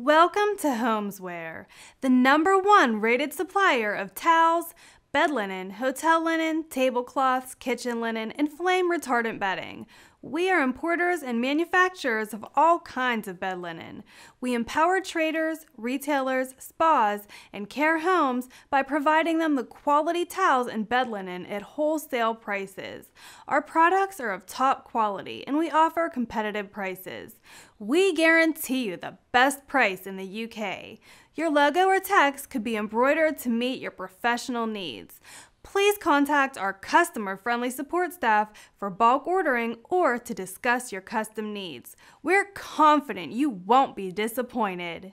Welcome to Homesware, the number one rated supplier of towels, bed linen, hotel linen, tablecloths, kitchen linen, and flame retardant bedding. We are importers and manufacturers of all kinds of bed linen. We empower traders, retailers, spas, and care homes by providing them the quality towels and bed linen at wholesale prices. Our products are of top quality and we offer competitive prices. We guarantee you the best price in the UK. Your logo or text could be embroidered to meet your professional needs please contact our customer-friendly support staff for bulk ordering or to discuss your custom needs. We're confident you won't be disappointed.